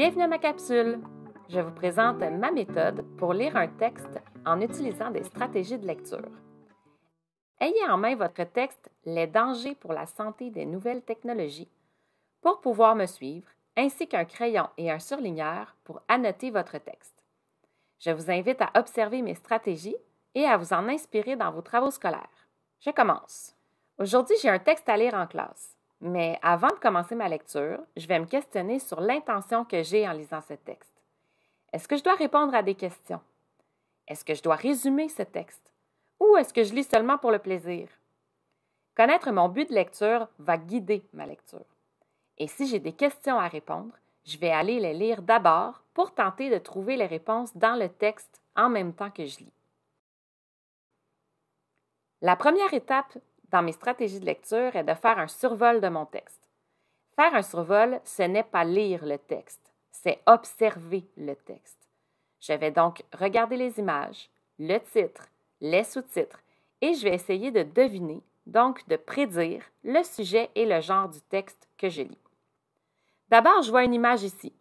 Bienvenue à ma capsule. Je vous présente ma méthode pour lire un texte en utilisant des stratégies de lecture. Ayez en main votre texte Les dangers pour la santé des nouvelles technologies pour pouvoir me suivre, ainsi qu'un crayon et un surligneur pour annoter votre texte. Je vous invite à observer mes stratégies et à vous en inspirer dans vos travaux scolaires. Je commence. Aujourd'hui, j'ai un texte à lire en classe. Mais avant de commencer ma lecture, je vais me questionner sur l'intention que j'ai en lisant ce texte. Est-ce que je dois répondre à des questions? Est-ce que je dois résumer ce texte? Ou est-ce que je lis seulement pour le plaisir? Connaître mon but de lecture va guider ma lecture. Et si j'ai des questions à répondre, je vais aller les lire d'abord pour tenter de trouver les réponses dans le texte en même temps que je lis. La première étape dans mes stratégies de lecture est de faire un survol de mon texte. Faire un survol, ce n'est pas lire le texte, c'est observer le texte. Je vais donc regarder les images, le titre, les sous-titres, et je vais essayer de deviner, donc de prédire, le sujet et le genre du texte que je lis. D'abord, je vois une image ici.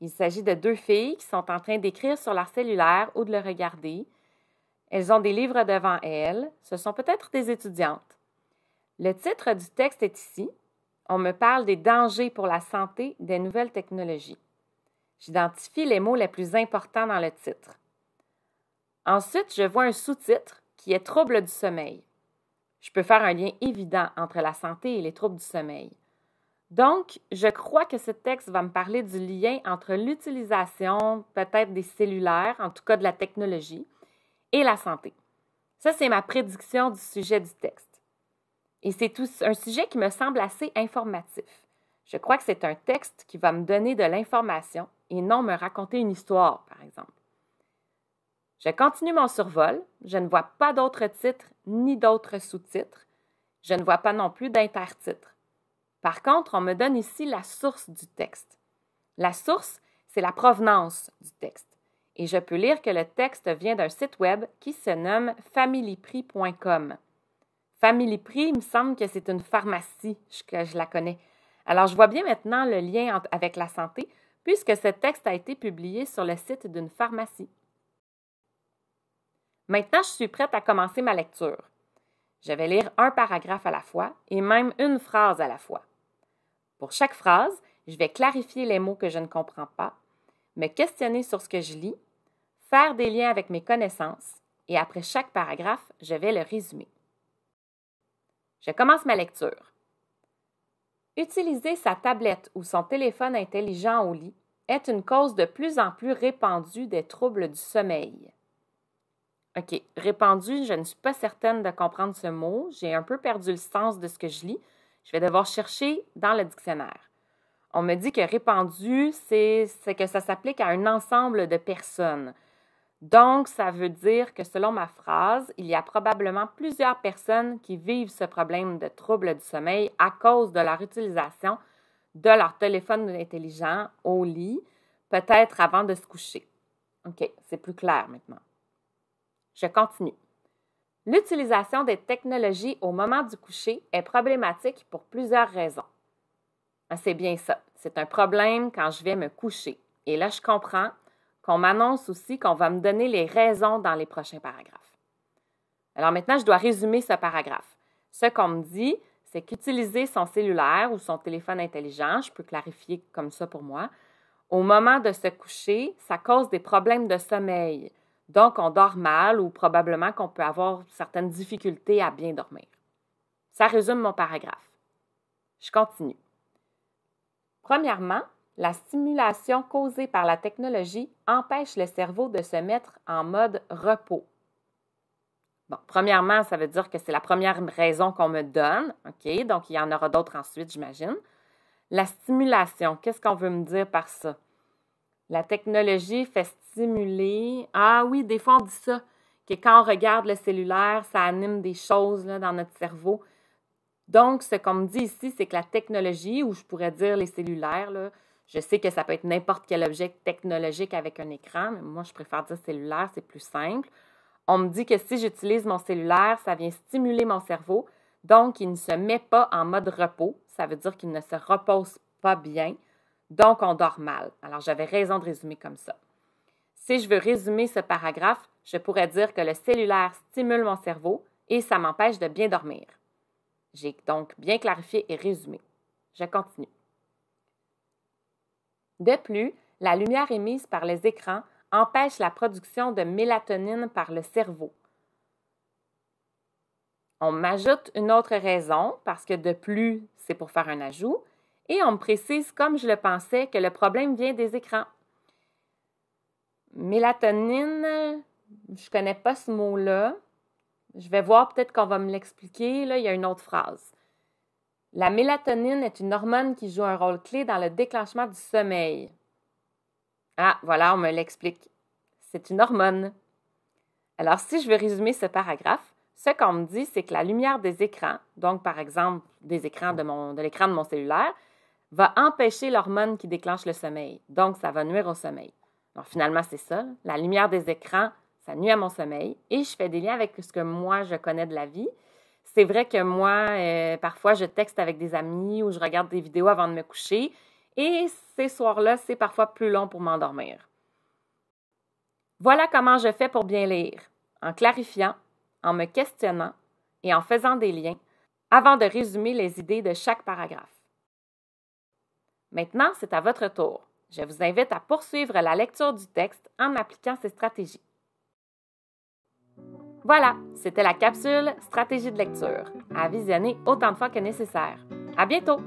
Il s'agit de deux filles qui sont en train d'écrire sur leur cellulaire ou de le regarder. Elles ont des livres devant elles, ce sont peut-être des étudiantes. Le titre du texte est ici. On me parle des dangers pour la santé des nouvelles technologies. J'identifie les mots les plus importants dans le titre. Ensuite, je vois un sous-titre qui est Troubles du sommeil. Je peux faire un lien évident entre la santé et les troubles du sommeil. Donc, je crois que ce texte va me parler du lien entre l'utilisation peut-être des cellulaires, en tout cas de la technologie, et la santé. Ça, c'est ma prédiction du sujet du texte. Et c'est un sujet qui me semble assez informatif. Je crois que c'est un texte qui va me donner de l'information et non me raconter une histoire, par exemple. Je continue mon survol. Je ne vois pas d'autres titres ni d'autres sous-titres. Je ne vois pas non plus d'intertitres. Par contre, on me donne ici la source du texte. La source, c'est la provenance du texte. Et je peux lire que le texte vient d'un site web qui se nomme familyprix.com. Family Prix, il me semble que c'est une pharmacie que je la connais. Alors, je vois bien maintenant le lien avec la santé, puisque ce texte a été publié sur le site d'une pharmacie. Maintenant, je suis prête à commencer ma lecture. Je vais lire un paragraphe à la fois et même une phrase à la fois. Pour chaque phrase, je vais clarifier les mots que je ne comprends pas, me questionner sur ce que je lis, faire des liens avec mes connaissances, et après chaque paragraphe, je vais le résumer. Je commence ma lecture. Utiliser sa tablette ou son téléphone intelligent au lit est une cause de plus en plus répandue des troubles du sommeil. OK, répandue, je ne suis pas certaine de comprendre ce mot. J'ai un peu perdu le sens de ce que je lis. Je vais devoir chercher dans le dictionnaire. On me dit que répandu, c'est que ça s'applique à un ensemble de personnes. Donc, ça veut dire que selon ma phrase, il y a probablement plusieurs personnes qui vivent ce problème de trouble du sommeil à cause de leur utilisation de leur téléphone intelligent au lit, peut-être avant de se coucher. OK, c'est plus clair maintenant. Je continue. L'utilisation des technologies au moment du coucher est problématique pour plusieurs raisons. Ah, c'est bien ça. C'est un problème quand je vais me coucher. Et là, je comprends on m'annonce aussi qu'on va me donner les raisons dans les prochains paragraphes. Alors maintenant, je dois résumer ce paragraphe. Ce qu'on me dit, c'est qu'utiliser son cellulaire ou son téléphone intelligent, je peux clarifier comme ça pour moi, au moment de se coucher, ça cause des problèmes de sommeil. Donc, on dort mal ou probablement qu'on peut avoir certaines difficultés à bien dormir. Ça résume mon paragraphe. Je continue. Premièrement, la stimulation causée par la technologie empêche le cerveau de se mettre en mode repos. Bon, premièrement, ça veut dire que c'est la première raison qu'on me donne, OK? Donc, il y en aura d'autres ensuite, j'imagine. La stimulation, qu'est-ce qu'on veut me dire par ça? La technologie fait stimuler. Ah oui, des fois, on dit ça, que quand on regarde le cellulaire, ça anime des choses dans notre cerveau. Donc, ce qu'on me dit ici, c'est que la technologie, ou je pourrais dire les cellulaires, là, je sais que ça peut être n'importe quel objet technologique avec un écran, mais moi, je préfère dire cellulaire, c'est plus simple. On me dit que si j'utilise mon cellulaire, ça vient stimuler mon cerveau, donc il ne se met pas en mode repos. Ça veut dire qu'il ne se repose pas bien, donc on dort mal. Alors, j'avais raison de résumer comme ça. Si je veux résumer ce paragraphe, je pourrais dire que le cellulaire stimule mon cerveau et ça m'empêche de bien dormir. J'ai donc bien clarifié et résumé. Je continue. De plus, la lumière émise par les écrans empêche la production de mélatonine par le cerveau. On m'ajoute une autre raison, parce que de plus, c'est pour faire un ajout, et on me précise, comme je le pensais, que le problème vient des écrans. Mélatonine, je ne connais pas ce mot-là. Je vais voir, peut-être qu'on va me l'expliquer. Là, il y a une autre phrase. La mélatonine est une hormone qui joue un rôle clé dans le déclenchement du sommeil. Ah, voilà, on me l'explique. C'est une hormone. Alors, si je veux résumer ce paragraphe, ce qu'on me dit, c'est que la lumière des écrans, donc par exemple des écrans de, de l'écran de mon cellulaire, va empêcher l'hormone qui déclenche le sommeil. Donc, ça va nuire au sommeil. Donc, finalement, c'est ça. La lumière des écrans, ça nuit à mon sommeil. Et je fais des liens avec ce que moi, je connais de la vie c'est vrai que moi, euh, parfois, je texte avec des amis ou je regarde des vidéos avant de me coucher. Et ces soirs-là, c'est parfois plus long pour m'endormir. Voilà comment je fais pour bien lire, en clarifiant, en me questionnant et en faisant des liens, avant de résumer les idées de chaque paragraphe. Maintenant, c'est à votre tour. Je vous invite à poursuivre la lecture du texte en appliquant ces stratégies. Voilà, c'était la capsule Stratégie de lecture, à visionner autant de fois que nécessaire. À bientôt!